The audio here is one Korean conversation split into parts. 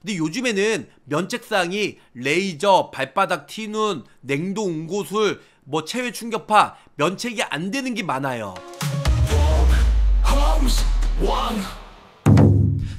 근데 요즘에는 면책사항이 레이저, 발바닥 티눈, 냉동 응고술, 뭐 체외 충격파 면책이 안 되는 게 많아요.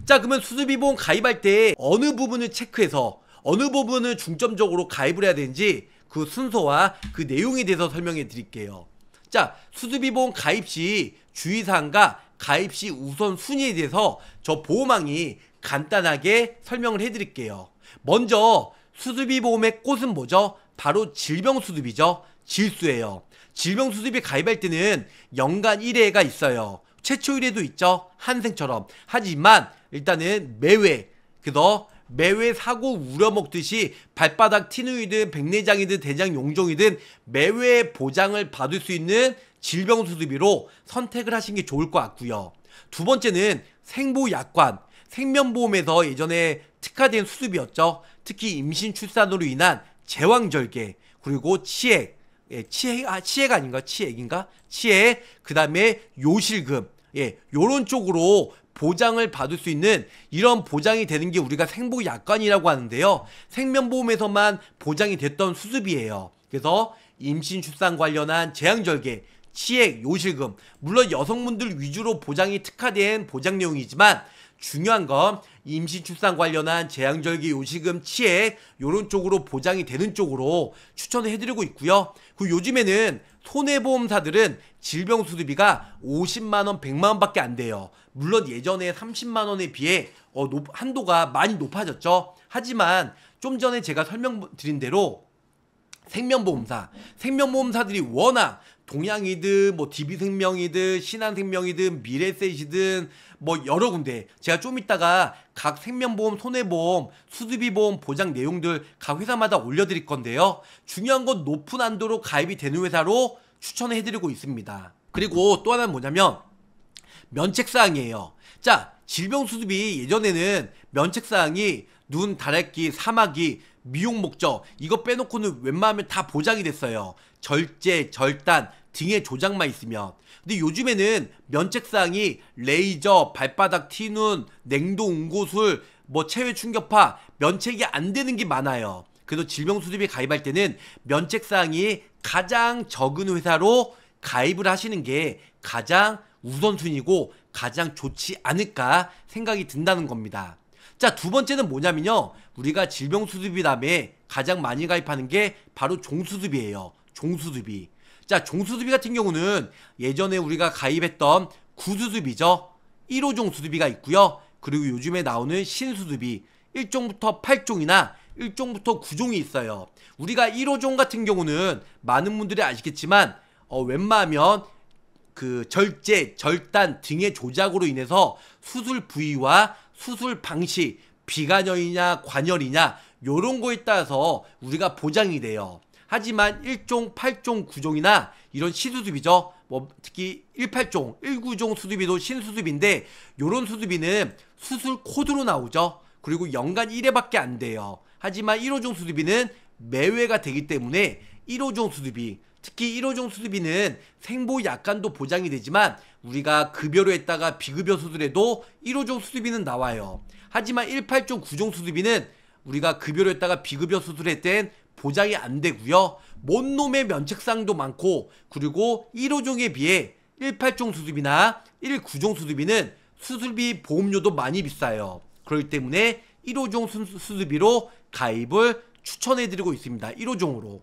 자 그러면 수술비보험 가입할 때 어느 부분을 체크해서 어느 부분을 중점적으로 가입을 해야 되는지 그 순서와 그 내용에 대해서 설명해 드릴게요. 자 수술비보험 가입 시 주의사항과 가입 시 우선 순위에 대해서 저 보호망이 간단하게 설명을 해드릴게요. 먼저 수수비 보험의 꽃은 뭐죠? 바로 질병 수수비죠. 질수예요. 질병 수수비 가입할 때는 연간 1회가 있어요. 최초 1회도 있죠. 한생처럼. 하지만 일단은 매회 그래서 매회 사고 우려먹듯이 발바닥 티누이든 백내장이든 대장 용종이든 매회 보장을 받을 수 있는 질병 수술비로 선택을 하신 게 좋을 것 같고요. 두 번째는 생보약관, 생명보험에서 예전에 특화된 수술비였죠 특히 임신 출산으로 인한 제왕절개, 그리고 치액, 예, 치액, 아, 치액 아닌가? 치액인가? 치액, 그 다음에 요실금, 예, 요런 쪽으로 보장을 받을 수 있는 이런 보장이 되는 게 우리가 생보약관이라고 하는데요. 생명보험에서만 보장이 됐던 수습이에요. 그래서 임신 출산 관련한 재앙절개, 치액, 요실금 물론 여성분들 위주로 보장이 특화된 보장 내용이지만 중요한 건 임신 출산 관련한 재앙절기요실금 치액 요런 쪽으로 보장이 되는 쪽으로 추천을 해드리고 있고요. 그 요즘에는 손해보험사들은 질병 수수비가 50만 원, 100만 원밖에 안 돼요. 물론 예전에 30만 원에 비해 어, 높, 한도가 많이 높아졌죠. 하지만 좀 전에 제가 설명드린 대로 생명보험사, 생명보험사들이 워낙 동양이든 뭐 DB생명이든 신한생명이든 미래셋이든 뭐 여러 군데 제가 좀 이따가 각 생명보험 손해보험 수수비보험 보장 내용들 각 회사마다 올려드릴 건데요 중요한 건 높은 안도로 가입이 되는 회사로 추천 해드리고 있습니다 그리고 또 하나는 뭐냐면 면책사항이에요 자질병수습비 예전에는 면책사항이 눈, 다래끼, 사마귀, 미용 목적 이거 빼놓고는 웬만하면 다 보장이 됐어요. 절제, 절단, 등의 조작만 있으면 근데 요즘에는 면책사항이 레이저, 발바닥 티눈, 냉동 응고술, 뭐 체외 충격파 면책이 안 되는 게 많아요 그래서 질병수습에 가입할 때는 면책사항이 가장 적은 회사로 가입을 하시는 게 가장 우선순위고 가장 좋지 않을까 생각이 든다는 겁니다. 자, 두 번째는 뭐냐면요. 우리가 질병수습이 다음에 가장 많이 가입하는 게 바로 종수습이에요. 종수습이. 자, 종수수비 같은 경우는 예전에 우리가 가입했던 구수수비죠. 1호종 수수비가 있고요. 그리고 요즘에 나오는 신수수비 1종부터 8종이나 1종부터 9종이 있어요. 우리가 1호종 같은 경우는 많은 분들이 아시겠지만 어, 웬만하면 그 절제, 절단 등의 조작으로 인해서 수술 부위와 수술 방식, 비관여이냐 관열이냐 요런 거에 따라서 우리가 보장이 돼요. 하지만 1종, 8종, 9종이나 이런 시수습이죠. 뭐 특히 18종, 19종 수습이도 신수습인데 요런 수습이는 수술 코드로 나오죠. 그리고 연간 1회밖에 안 돼요. 하지만 1호종 수습이는 매회가 되기 때문에 1호종 수습이 특히 1호종 수술비는 생보 약간도 보장이 되지만 우리가 급여로 했다가 비급여 수술해도 1호종 수술비는 나와요. 하지만 18종 9종 수술비는 우리가 급여로 했다가 비급여 수술했땐 보장이 안 되고요. 못놈의 면책상도 많고 그리고 1호종에 비해 18종 수술비나 19종 수술비는 수술비 보험료도 많이 비싸요. 그렇기 때문에 1호종 수술비로 가입을 추천해드리고 있습니다. 1호종으로.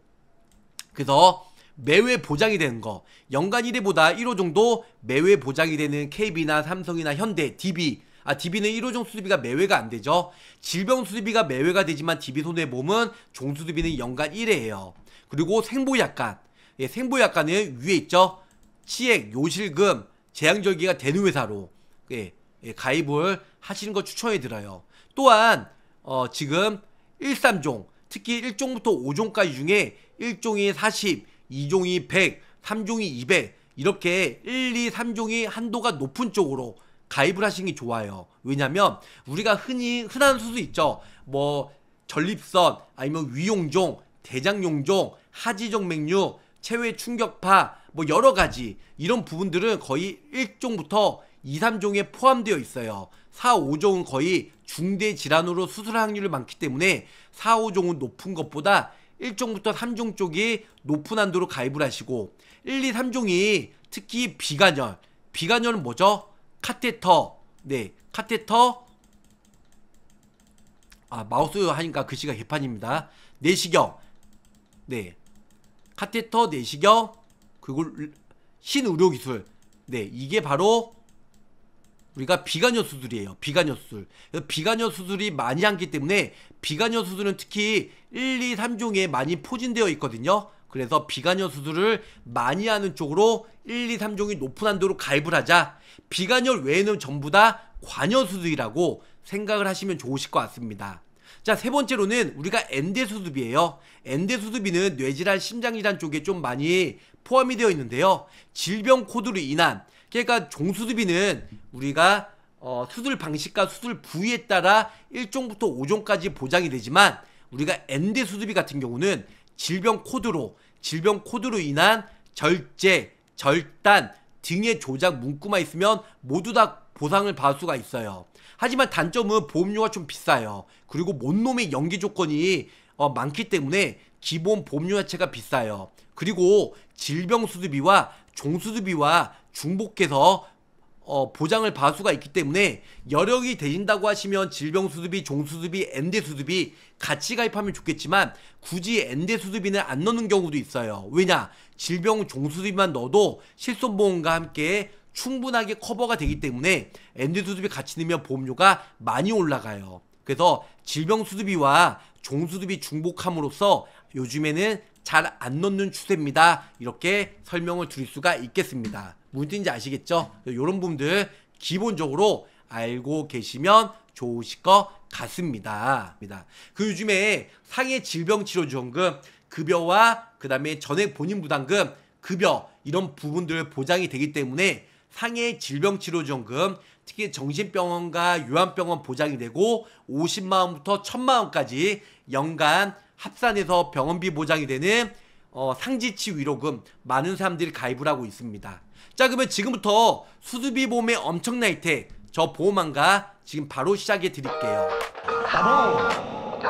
그래서 매회 보장이 되는 거 연간 1회보다 1호 종도 매회 보장이 되는 KB나 삼성이나 현대, DB 아, DB는 1호종 수비가 매회가 안 되죠. 질병 수비가 매회가 되지만 DB 손해보험은 종수 수비는 연간 1회예요. 그리고 생보약관. 예, 생보약관은 위에 있죠. 치액, 요실금, 제약절기가 되는 회사로 예, 예, 가입을 하시는 거 추천해 드려요. 또한 어, 지금 1, 3종, 특히 1종부터 5종까지 중에 1종이 40, 2종이 100, 3종이 200 이렇게 1, 2, 3종이 한도가 높은 쪽으로 가입을 하시는 게 좋아요. 왜냐면 우리가 흔히 흔한 수수 있죠. 뭐 전립선 아니면 위용종, 대장용종, 하지정맥류, 체외 충격파 뭐 여러 가지 이런 부분들은 거의 1종부터 2, 3종에 포함되어 있어요. 4, 5종은 거의 중대 질환으로 수술 확률이 많기 때문에 4, 5종은 높은 것보다 1종부터 3종 쪽이 높은 한도로 가입을 하시고 1, 2, 3종이 특히 비관열. 비관열은 뭐죠? 카테터 네 카테터 아 마우스 하니까 글씨가 개판입니다 내시경 네 카테터 내시경 그리고 신의료기술 네 이게 바로 우리가 비관여 수술이에요 비관여 수술 비관여 수술이 많이 않기 때문에 비관여 수술은 특히 1, 2, 3종에 많이 포진되어 있거든요 그래서 비관여 수술을 많이 하는 쪽으로 1, 2, 3종이 높은 한도로 가입을 하자 비관열 외에는 전부 다 관여 수술이라고 생각을 하시면 좋으실 것 같습니다. 자, 세 번째로는 우리가 엔대수술비에요엔대 수술비는 뇌질환, 심장질환 쪽에 좀 많이 포함이 되어 있는데요. 질병 코드로 인한 그러니까 종수술비는 우리가 어, 수술 방식과 수술 부위에 따라 1종부터 5종까지 보장이 되지만 우리가 엔대 수술비 같은 경우는 질병 코드로 질병 코드로 인한 절제, 절단 등의 조작 문구만 있으면 모두 다 보상을 받을 수가 있어요. 하지만 단점은 보험료가 좀 비싸요. 그리고 못놈의 연기 조건이 어, 많기 때문에 기본 보험료 자체가 비싸요. 그리고 질병 수수비와 종수수비와 중복해서 어, 보장을 봐수가 있기 때문에 여력이 되신다고 하시면 질병 수습이, 종수습이, 엔대 수습이 같이 가입하면 좋겠지만 굳이 엔대 수습이는 안 넣는 경우도 있어요. 왜냐? 질병 종수습만 이 넣어도 실손보험과 함께 충분하게 커버가 되기 때문에 엔대 수습이 같이 넣으면 보험료가 많이 올라가요. 그래서 질병 수습이와 종수습이 중복함으로써 요즘에는 잘 안 넣는 추세입니다. 이렇게 설명을 드릴 수가 있겠습니다. 무슨 뜻인지 아시겠죠? 이런 분들 기본적으로 알고 계시면 좋으실 것 같습니다. 그 요즘에 상해 질병치료지원금 급여와 그 다음에 전액 본인 부담금 급여 이런 부분들 보장이 되기 때문에 상해 질병치료지원금 특히 정신병원과 요양병원 보장이 되고 50만원부터 1000만원까지 연간 합산해서 병원비 보장이 되는 어, 상지치 위로금 많은 사람들이 가입을 하고 있습니다. 자 그러면 지금부터 수수비 보험의 엄청난 혜택 저 보험한가 지금 바로 시작해 드릴게요. 바로.